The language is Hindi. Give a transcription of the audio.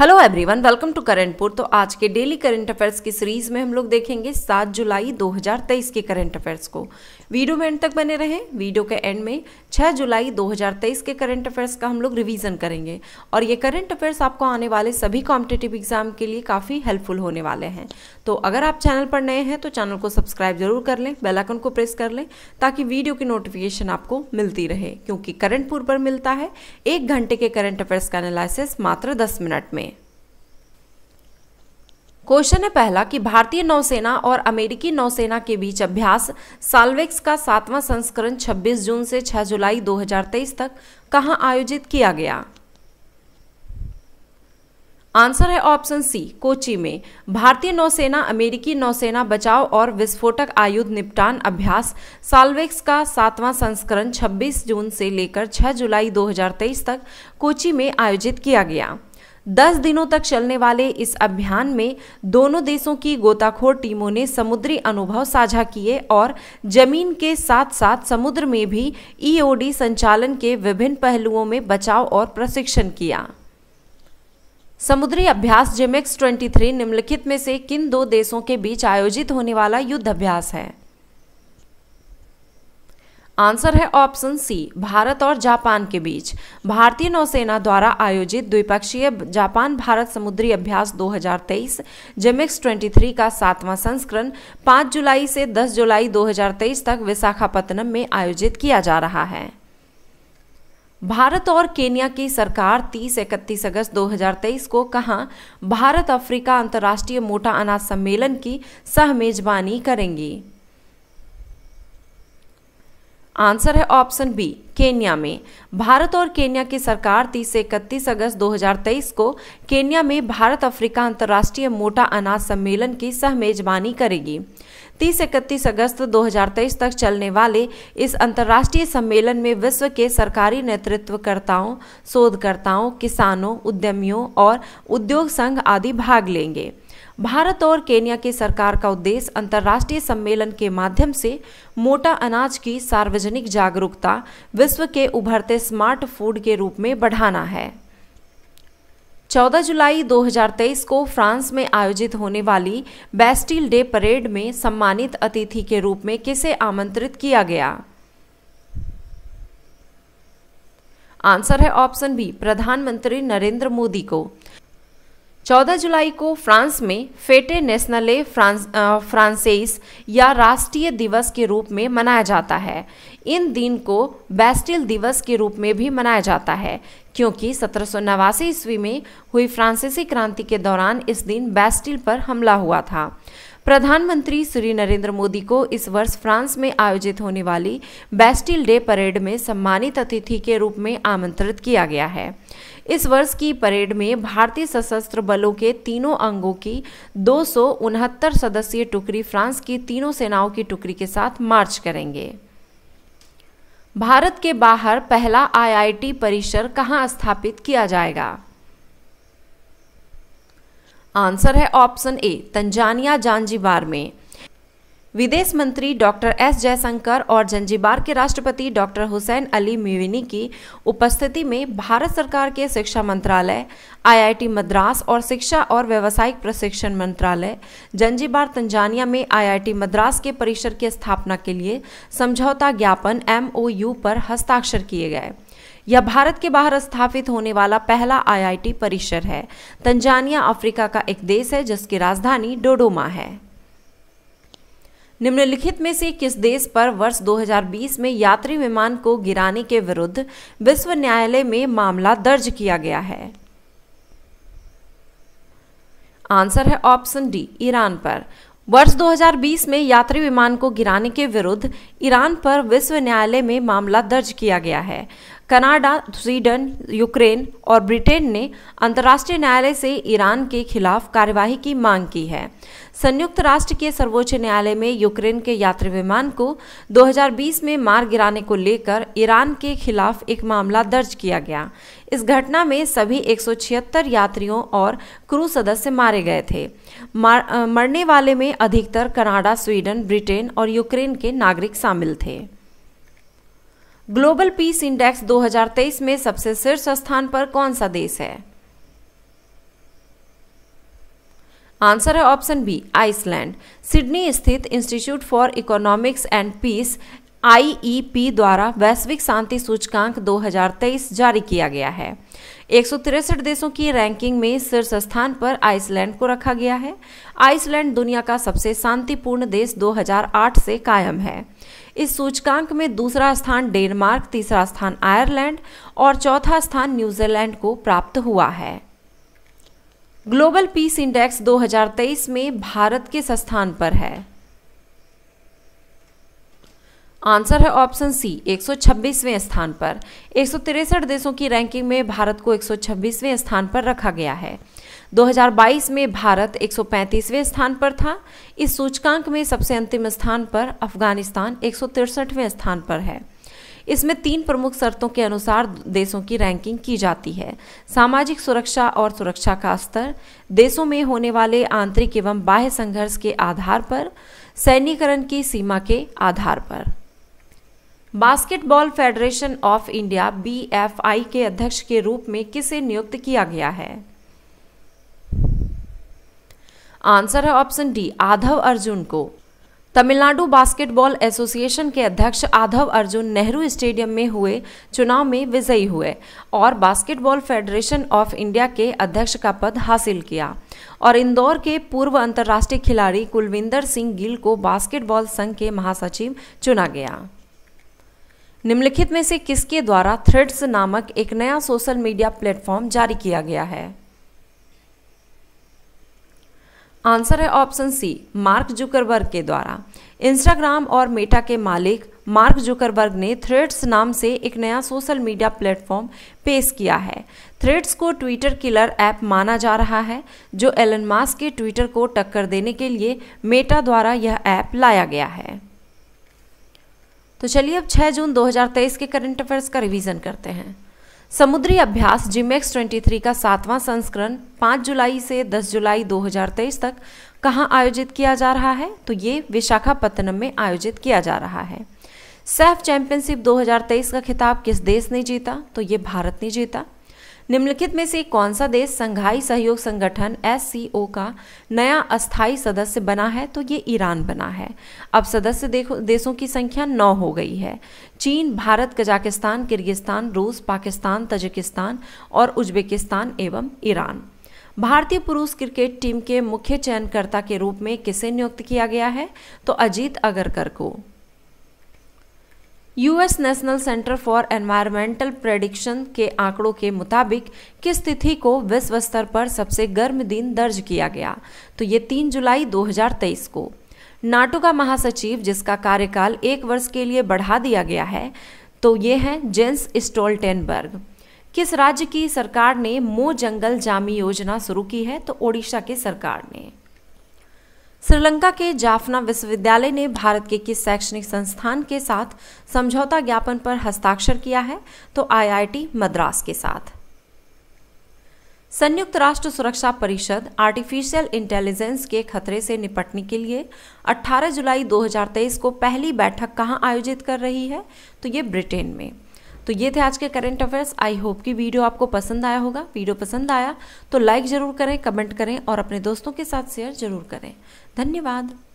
हेलो एवरीवन वेलकम टू करंटपुर तो आज के डेली करंट अफेयर्स की सीरीज में हम लोग देखेंगे 7 जुलाई 2023 के करंट अफेयर्स को वीडियो में एंड तक बने रहें वीडियो के एंड में 6 जुलाई 2023 के करंट अफेयर्स का हम लोग रिवीजन करेंगे और ये करंट अफेयर्स आपको आने वाले सभी कॉम्पिटेटिव एग्जाम के लिए काफ़ी हेल्पफुल होने वाले हैं तो अगर आप चैनल पर नए हैं तो चैनल को सब्सक्राइब जरूर कर लें बेलाइकन को प्रेस कर लें ताकि वीडियो की नोटिफिकेशन आपको मिलती रहे क्योंकि करंटपुर पर मिलता है एक घंटे के करंट अफेयर्स का एनालिसिस मात्र दस मिनट में क्वेश्चन है पहला कि भारतीय नौसेना और अमेरिकी नौसेना के बीच अभ्यास साल्वेक्स का सातवां संस्करण 26 जून से 6 जुलाई 2023 तक कहां आयोजित किया गया आंसर है ऑप्शन सी कोची में भारतीय नौसेना अमेरिकी नौसेना बचाव और विस्फोटक आयुध निपटान अभ्यास साल्वेक्स का सातवां संस्करण 26 जून से लेकर 6 जुलाई 2023 तक कोची में आयोजित किया गया दस दिनों तक चलने वाले इस अभियान में दोनों देशों की गोताखोर टीमों ने समुद्री अनुभव साझा किए और जमीन के साथ साथ समुद्र में भी ईओडी e संचालन के विभिन्न पहलुओं में बचाव और प्रशिक्षण किया समुद्री अभ्यास जेमेक्स 23 निम्नलिखित में से किन दो देशों के बीच आयोजित होने वाला युद्ध अभ्यास है आंसर है ऑप्शन सी भारत और जापान के बीच भारतीय नौसेना द्वारा आयोजित द्विपक्षीय जापान भारत समुद्री अभ्यास 2023 जेमिक्स 23 का सातवां संस्करण 5 जुलाई से 10 जुलाई 2023 तक विशाखापत्तनम में आयोजित किया जा रहा है भारत और केनिया की सरकार 30 इकतीस अगस्त 2023 को कहा भारत अफ्रीका अंतर्राष्ट्रीय मोटा अनाज सम्मेलन की सह मेजबानी करेंगी आंसर है ऑप्शन बी केन्या में भारत और केन्या की सरकार 30 से इकतीस अगस्त 2023 को केन्या में भारत अफ्रीका अंतर्राष्ट्रीय मोटा अनाज सम्मेलन की सह मेजबानी करेगी 30 इकतीस अगस्त 2023 तक चलने वाले इस अंतर्राष्ट्रीय सम्मेलन में विश्व के सरकारी नेतृत्वकर्ताओं शोधकर्ताओं किसानों उद्यमियों और उद्योग संघ आदि भाग लेंगे भारत और केन्या की के सरकार का उद्देश्य अंतर्राष्ट्रीय सम्मेलन के माध्यम से मोटा अनाज की सार्वजनिक जागरूकता विश्व के उभरते स्मार्ट फूड के रूप में बढ़ाना है 14 जुलाई 2023 को फ्रांस में आयोजित होने वाली बेस्टिल डे परेड में सम्मानित अतिथि के रूप में किसे आमंत्रित किया गया आंसर है ऑप्शन बी प्रधानमंत्री नरेंद्र मोदी को 14 जुलाई को फ्रांस में फेटे नेशनले फ्रांस फ्रांसेस या राष्ट्रीय दिवस के रूप में मनाया जाता है इन दिन को बेस्टिल दिवस के रूप में भी मनाया जाता है क्योंकि सत्रह ईस्वी में हुई फ्रांसीसी क्रांति के दौरान इस दिन बैस्टिल पर हमला हुआ था प्रधानमंत्री श्री नरेंद्र मोदी को इस वर्ष फ्रांस में आयोजित होने वाली बैस्टिल डे परेड में सम्मानित अतिथि के रूप में आमंत्रित किया गया है इस वर्ष की परेड में भारतीय सशस्त्र बलों के तीनों अंगों की दो सदस्यीय टुकड़ी फ्रांस की तीनों सेनाओं की टुकड़ी के साथ मार्च करेंगे भारत के बाहर पहला आईआईटी परिसर कहां स्थापित किया जाएगा आंसर है ऑप्शन ए तंजानिया जानजीबार में विदेश मंत्री डॉक्टर एस जयशंकर और जंजीबार के राष्ट्रपति डॉक्टर हुसैन अली मिविनी की उपस्थिति में भारत सरकार के शिक्षा मंत्रालय आईआईटी मद्रास और शिक्षा और व्यावसायिक प्रशिक्षण मंत्रालय जंजीबार तंजानिया में आईआईटी मद्रास के परिसर की स्थापना के लिए समझौता ज्ञापन एमओयू पर हस्ताक्षर किए गए यह भारत के बाहर स्थापित होने वाला पहला आईआईटी परिसर है तंजानिया अफ्रीका का एक देश है जिसकी राजधानी डोडोमा है निम्नलिखित में से किस देश पर वर्ष 2020 में यात्री विमान को गिराने के विरुद्ध विश्व न्यायालय में मामला दर्ज किया गया है आंसर है ऑप्शन डी ईरान पर वर्ष 2020 में यात्री विमान को गिराने के विरुद्ध ईरान पर विश्व न्यायालय में मामला दर्ज किया गया है कनाडा स्वीडन यूक्रेन और ब्रिटेन ने अंतर्राष्ट्रीय न्यायालय से ईरान के खिलाफ कार्यवाही की मांग की है संयुक्त राष्ट्र के सर्वोच्च न्यायालय में यूक्रेन के यात्री विमान को 2020 में मार गिराने को लेकर ईरान के खिलाफ एक मामला दर्ज किया गया इस घटना में सभी एक यात्रियों और क्रू सदस्य मारे गए थे मरने वाले में अधिकतर कनाडा स्वीडन ब्रिटेन और यूक्रेन के नागरिक शामिल थे ग्लोबल पीस इंडेक्स 2023 में सबसे शीर्ष स्थान पर कौन सा देश है आंसर है ऑप्शन बी आइसलैंड सिडनी स्थित institute for economics and peace IEP द्वारा वैश्विक शांति सूचकांक 2023 जारी किया गया है एक देशों की रैंकिंग में शीर्ष स्थान पर आइसलैंड को रखा गया है आइसलैंड दुनिया का सबसे शांतिपूर्ण देश 2008 से कायम है इस सूचकांक में दूसरा स्थान डेनमार्क तीसरा स्थान आयरलैंड और चौथा स्थान न्यूजीलैंड को प्राप्त हुआ है ग्लोबल पीस इंडेक्स 2023 में भारत किस स्थान पर है आंसर है ऑप्शन सी 126वें स्थान पर एक देशों की रैंकिंग में भारत को 126वें स्थान पर रखा गया है 2022 में भारत 135वें स्थान पर था इस सूचकांक में सबसे अंतिम स्थान पर अफगानिस्तान एक स्थान पर है इसमें तीन प्रमुख शर्तों के अनुसार देशों की रैंकिंग की जाती है सामाजिक सुरक्षा और सुरक्षा का स्तर देशों में होने वाले आंतरिक एवं बाह्य संघर्ष के आधार पर सैन्यकरण की सीमा के आधार पर basketball federation of India B के अध्यक्ष के रूप में किसे नियुक्त किया गया है आंसर है ऑप्शन डी आधव अर्जुन को तमिलनाडु बास्केटबॉल एसोसिएशन के अध्यक्ष आधव अर्जुन नेहरू स्टेडियम में हुए चुनाव में विजयी हुए और बास्केटबॉल फेडरेशन ऑफ इंडिया के अध्यक्ष का पद हासिल किया और इंदौर के पूर्व अंतर्राष्ट्रीय खिलाड़ी कुलविंदर सिंह गिल को बास्केटबॉल संघ के महासचिव चुना गया निम्नलिखित में से किसके द्वारा थ्रेड्स नामक एक नया सोशल मीडिया प्लेटफॉर्म जारी किया गया है आंसर है ऑप्शन सी मार्क जुकरबर्ग के द्वारा इंस्टाग्राम और मेटा के मालिक मार्क जुकरबर्ग ने थ्रेड्स नाम से एक नया सोशल मीडिया प्लेटफॉर्म पेश किया है थ्रेड्स को ट्विटर किलर ऐप माना जा रहा है जो एलन मास्क के ट्विटर को टक्कर देने के लिए मेटा द्वारा यह ऐप लाया गया है तो चलिए अब 6 जून 2023 के करंट अफेयर्स का रिवीजन करते हैं समुद्री अभ्यास जिमेक्स 23 का सातवां संस्करण 5 जुलाई से 10 जुलाई 2023 तक कहां आयोजित किया जा रहा है तो ये विशाखापत्तनम में आयोजित किया जा रहा है सेफ चैंपियनशिप 2023 का खिताब किस देश ने जीता तो ये भारत ने जीता निम्नलिखित में से कौन सा देश संघाई सहयोग संगठन एस का नया अस्थायी सदस्य बना है तो ये ईरान बना है अब सदस्य देशों की संख्या नौ हो गई है चीन भारत कजाकिस्तान किर्गिस्तान रूस पाकिस्तान तजिकिस्तान और उज्बेकिस्तान एवं ईरान भारतीय पुरुष क्रिकेट टीम के मुख्य चयनकर्ता के रूप में किसे नियुक्त किया गया है तो अजीत अगरकर को US national centre for environmental prediction के आंकड़ों के मुताबिक किस तिथि को विश्व स्तर पर सबसे गर्म दिन दर्ज किया गया तो ये 3 जुलाई 2023 को नाटो का महासचिव जिसका कार्यकाल एक वर्ष के लिए बढ़ा दिया गया है तो ये है जेंस स्टोल्टेनबर्ग किस राज्य की सरकार ने मो जंगल जामी योजना शुरू की है तो ओडिशा की सरकार ने श्रीलंका के जाफना विश्वविद्यालय ने भारत के किस शैक्षणिक संस्थान के साथ समझौता ज्ञापन पर हस्ताक्षर किया है तो आईआईटी मद्रास के साथ संयुक्त राष्ट्र सुरक्षा परिषद आर्टिफिशियल इंटेलिजेंस के खतरे से निपटने के लिए 18 जुलाई 2023 को पहली बैठक कहां आयोजित कर रही है तो ये ब्रिटेन में तो ये थे आज के करंट अफेयर्स आई होप कि वीडियो आपको पसंद आया होगा वीडियो पसंद आया तो लाइक ज़रूर करें कमेंट करें और अपने दोस्तों के साथ शेयर ज़रूर करें धन्यवाद